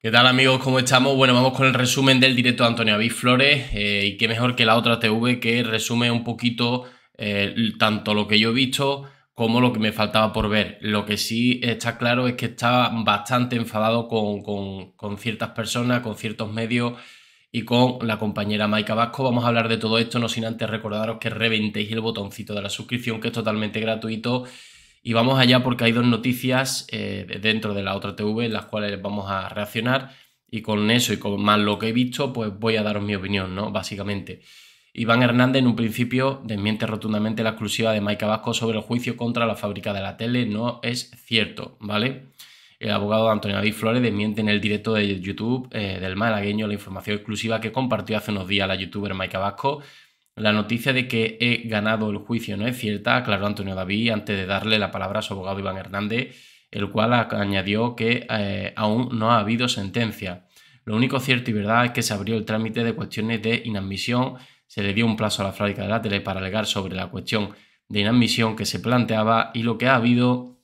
¿Qué tal amigos? ¿Cómo estamos? Bueno, vamos con el resumen del directo de Antonio Avis Flores eh, y qué mejor que la otra TV que resume un poquito eh, tanto lo que yo he visto como lo que me faltaba por ver. Lo que sí está claro es que estaba bastante enfadado con, con, con ciertas personas, con ciertos medios y con la compañera Maika Vasco. Vamos a hablar de todo esto, no sin antes recordaros que reventéis el botoncito de la suscripción que es totalmente gratuito y vamos allá porque hay dos noticias eh, dentro de la otra TV en las cuales vamos a reaccionar y con eso y con más lo que he visto, pues voy a daros mi opinión, ¿no? Básicamente. Iván Hernández en un principio desmiente rotundamente la exclusiva de Mike Vasco sobre el juicio contra la fábrica de la tele, no es cierto, ¿vale? El abogado Antonio David Flores desmiente en el directo de YouTube eh, del malagueño la información exclusiva que compartió hace unos días la youtuber Mike Vasco la noticia de que he ganado el juicio no es cierta, aclaró Antonio David antes de darle la palabra a su abogado Iván Hernández, el cual añadió que eh, aún no ha habido sentencia. Lo único cierto y verdad es que se abrió el trámite de cuestiones de inadmisión, se le dio un plazo a la fábrica de la tele para alegar sobre la cuestión de inadmisión que se planteaba y lo que ha habido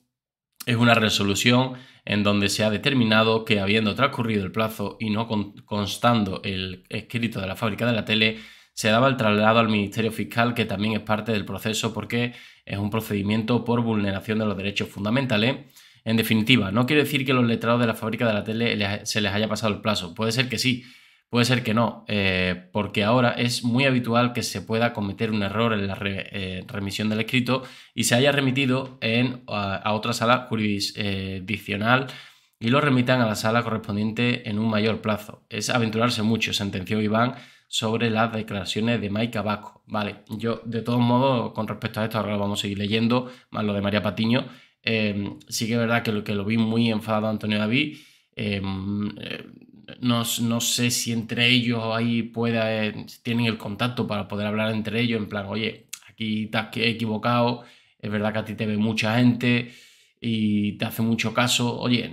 es una resolución en donde se ha determinado que habiendo transcurrido el plazo y no constando el escrito de la fábrica de la tele, se daba el traslado al Ministerio Fiscal, que también es parte del proceso porque es un procedimiento por vulneración de los derechos fundamentales. En definitiva, no quiere decir que los letrados de la fábrica de la tele se les haya pasado el plazo. Puede ser que sí, puede ser que no, eh, porque ahora es muy habitual que se pueda cometer un error en la eh, remisión del escrito y se haya remitido en, a, a, otra sala jurisdiccional eh, y lo remitan a la sala correspondiente en un mayor plazo. Es aventurarse mucho, sentenció Iván sobre las declaraciones de Mike Abasco. Vale, yo de todos modos, con respecto a esto, ahora lo vamos a seguir leyendo, más lo de María Patiño. Em, sí que es verdad que lo, que lo vi muy enfadado Antonio David. Em, eh, no, sé si entre ellos ahí pueda, eh, tienen el contacto para poder hablar entre ellos, en plan, oye, aquí estás equivocado, es verdad que a ti te ve mucha gente y te hace mucho caso, oye,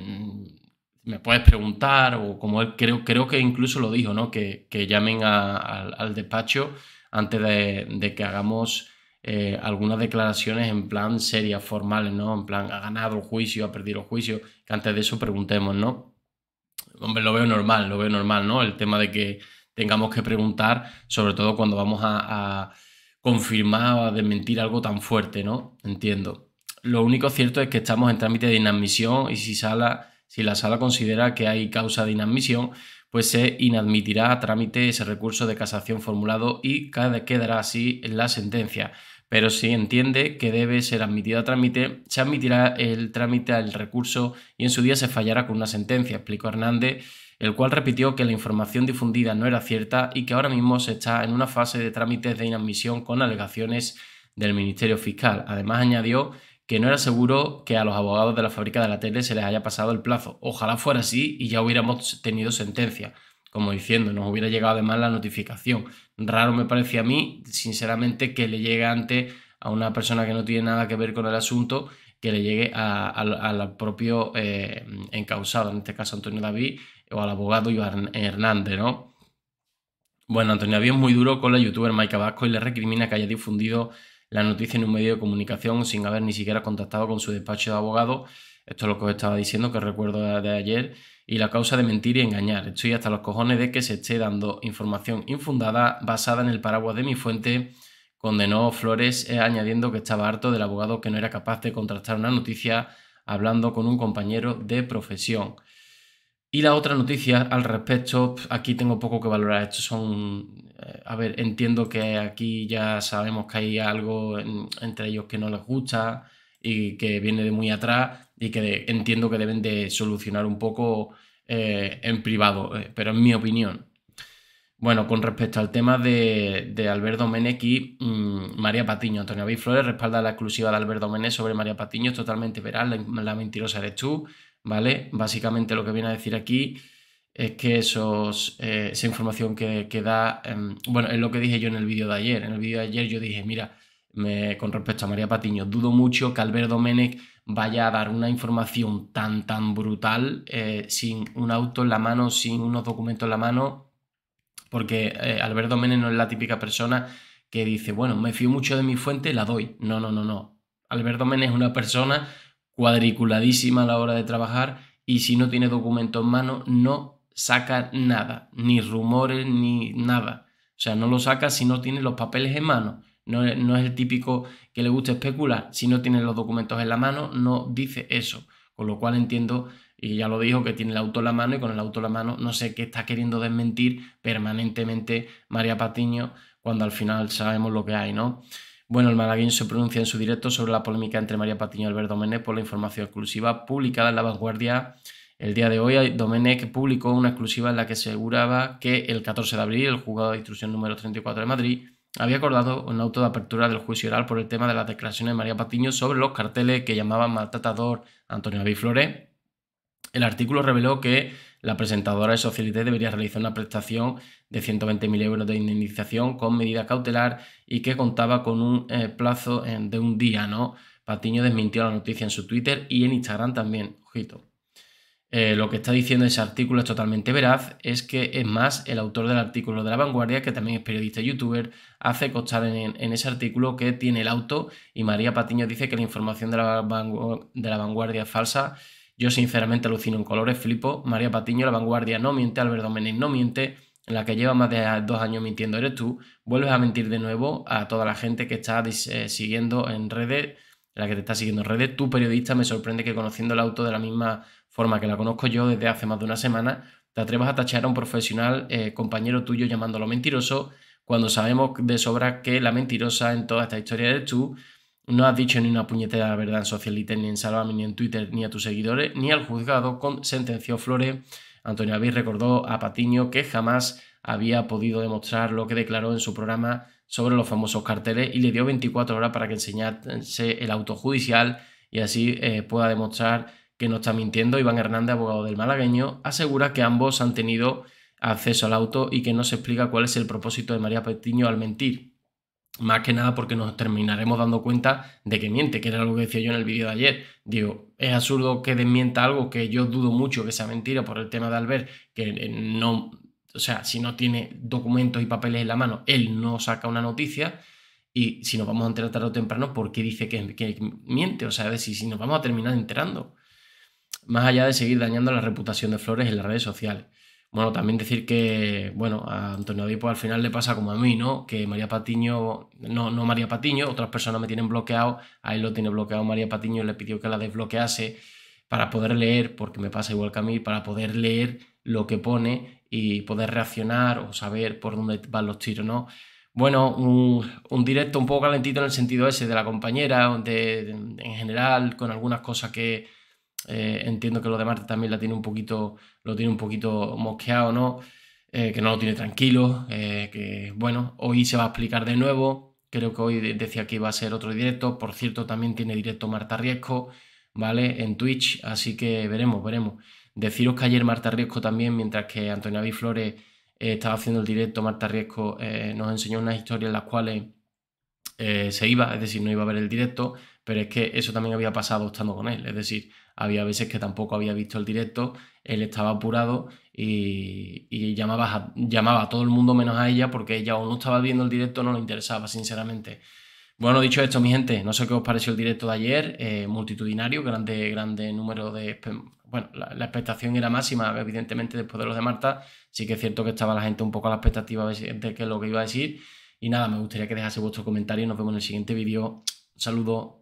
me puedes preguntar, o como creo, creo que incluso lo dijo, ¿no? Que, que llamen al despacho antes de, que hagamos eh, algunas declaraciones en plan serias, formales, ¿no? En plan, ha ganado el juicio, ha perdido el juicio, que antes de eso preguntemos, ¿no? Hombre, lo veo normal, lo veo normal, ¿no? El tema de que tengamos que preguntar, sobre todo cuando vamos a, confirmar o a desmentir algo tan fuerte, ¿no? Entiendo. Lo único cierto es que estamos en trámite de inadmisión y si Sala si la sala considera que hay causa de inadmisión, pues se inadmitirá a trámite ese recurso de casación formulado y quedará así en la sentencia. Pero si entiende que debe ser admitido a trámite, se admitirá el trámite al recurso y en su día se fallará con una sentencia, explicó Hernández, el cual repitió que la información difundida no era cierta y que ahora mismo se está en una fase de trámites de inadmisión con alegaciones del Ministerio Fiscal. Además, añadió que no era seguro que a los abogados de la fábrica de la tele se les haya pasado el plazo. Ojalá fuera así y ya hubiéramos tenido sentencia. Como diciendo, nos hubiera llegado además la notificación. Raro me parece a mí, sinceramente, que le llegue antes a una persona que no tiene nada que ver con el asunto, que le llegue al propio eh, encausado, en este caso Antonio David, o al abogado Iván Hernández, ¿no? Bueno, Antonio David es muy duro con la youtuber Maika Vasco y le recrimina que haya difundido la noticia en un medio de comunicación sin haber ni siquiera contactado con su despacho de abogado. Esto es lo que os estaba diciendo, que recuerdo de ayer. Y la causa de mentir y engañar. Estoy hasta los cojones de que se esté dando información infundada basada en el paraguas de mi fuente. Condenó Flores eh, añadiendo que estaba harto del abogado que no era capaz de contrastar una noticia hablando con un compañero de profesión. Y la otra noticia al respecto, aquí tengo poco que valorar. Estos son. Eh, a ver, entiendo que aquí ya sabemos que hay algo entre ellos que no les gusta y que viene de muy atrás y que entiendo que deben de solucionar un poco eh, en privado, eh, pero en mi opinión. Bueno, con respecto al tema de, de Alberto Menec y mm, María Patiño, Antonio Abiflores Flores respalda la exclusiva de Alberto Menec sobre María Patiño, es totalmente veraz, la, la, mentirosa eres tú, ¿vale? Básicamente lo que viene a decir aquí es que esos, eh, esa información que, da, em, bueno, es lo que dije yo en el vídeo de ayer. En el vídeo de ayer yo dije, mira, con respecto a María Patiño, dudo mucho que Alberto Ménez vaya a dar una información tan, tan brutal eh, sin un auto en la mano, sin unos documentos en la mano, porque eh, Alberto Ménez no es la típica persona que dice, bueno, me fío mucho de mi fuente, la doy. No, no, no, no. Alberto Ménez es una persona cuadriculadísima a la hora de trabajar y si no tiene documentos en mano no saca nada, ni rumores, ni nada. O sea, no lo saca si no tiene los papeles en mano. No, no, es el típico que le gusta especular. Si no tiene los documentos en la mano, no dice eso. Con lo cual entiendo, y ya lo dijo, que tiene el auto en la mano y con el auto en la mano no sé qué está queriendo desmentir permanentemente María Patiño cuando al final sabemos lo que hay, ¿no? Bueno, el malagueño se pronuncia en su directo sobre la polémica entre María Patiño y Albert Domenech por la información exclusiva publicada en La Vanguardia el día de hoy. Domenech publicó una exclusiva en la que aseguraba que el 14 de abril el juzgado de instrucción número 34 de Madrid había acordado un auto de apertura del juicio oral por el tema de las declaraciones de María Patiño sobre los carteles que llamaban maltratador Antonio David Flores el artículo reveló que la presentadora de Socialité debería realizar una prestación de 120.000 euros de indemnización con medida cautelar y que contaba con un eh, plazo eh, de un día, ¿no? Patiño desmintió la noticia en su Twitter y en Instagram también, ojito. Eh, lo que está diciendo ese artículo es totalmente veraz, es que es más, el autor del artículo de La Vanguardia, que también es periodista y youtuber, hace constar en, ese artículo que tiene el auto y María Patiño dice que la información de la Vanguardia es falsa yo sinceramente alucino en colores, flipo. María Patiño, La Vanguardia, no miente. Alberto Domenech, no miente. En la que lleva más de dos años mintiendo eres tú. Vuelves a mentir de nuevo a toda la gente que está eh, siguiendo en redes, la que te está siguiendo en redes. Tu periodista me sorprende que conociendo el auto de la misma forma que la conozco yo desde hace más de una semana, te atrevas a tachar a un profesional eh, compañero tuyo llamándolo mentiroso, cuando sabemos de sobra que la mentirosa en toda esta historia eres tú no has dicho ni una puñetera verdad en Socialite, ni en Salvami, ni en Twitter, ni a tus seguidores, ni al juzgado, con sentenció Flores. Antonio Abis recordó a Patiño que jamás había podido demostrar lo que declaró en su programa sobre los famosos carteles y le dio 24 horas para que enseñase el auto judicial y así eh, pueda demostrar que no está mintiendo. Iván Hernández, abogado del malagueño, asegura que ambos han tenido acceso al auto y que no se explica cuál es el propósito de María Patiño al mentir. Más que nada porque nos terminaremos dando cuenta de que miente, que era algo que decía yo en el vídeo de ayer. Digo, es absurdo que desmienta algo que yo dudo mucho que sea mentira por el tema de Albert, que eh, no, o sea, si no tiene documentos y papeles en la mano, él no saca una noticia. Y si nos vamos a enterar tarde o temprano, ¿por qué dice que, miente? O sea, si nos vamos a terminar enterando. Más allá de seguir dañando la reputación de Flores en las redes sociales. Bueno, también decir que, bueno, a Antonio Adipo al final le pasa como a mí, ¿no? Que María Patiño, no, no María Patiño, otras personas me tienen bloqueado, a él lo tiene bloqueado María Patiño y le pidió que la desbloquease para poder leer, porque me pasa igual que a mí, para poder leer lo que pone y poder reaccionar o saber por dónde van los tiros, ¿no? Bueno, un, directo un poco calentito en el sentido ese de la compañera, en general, con algunas cosas que, eh, entiendo que lo de Marte también la tiene un poquito, lo tiene un poquito mosqueado, ¿no? Eh, que no lo tiene tranquilo, eh, que bueno, hoy se va a explicar de nuevo, creo que hoy decía que iba a ser otro directo, por cierto, también tiene directo Marta Riesco, ¿vale? En Twitch, así que veremos, veremos. Deciros que ayer Marta Riesco también, mientras que Antonio David estaba haciendo el directo, Marta Riesco nos enseñó unas historias en las cuales se iba, es decir, no iba a ver el directo, pero es que eso también había pasado estando con él, es decir, había veces que tampoco había visto el directo, él estaba apurado y, llamaba, a, llamaba todo el mundo menos a ella porque ella aún no estaba viendo el directo no le interesaba, sinceramente. Bueno, dicho esto, mi gente, no sé qué os pareció el directo de ayer, eh, multitudinario, grande, grande número de... Bueno, la, expectación era máxima, evidentemente, después de los de Marta. Sí que es cierto que estaba la gente un poco a la expectativa de qué es lo que iba a decir. Y nada, me gustaría que dejase vuestro comentario. Nos vemos en el siguiente vídeo. saludo.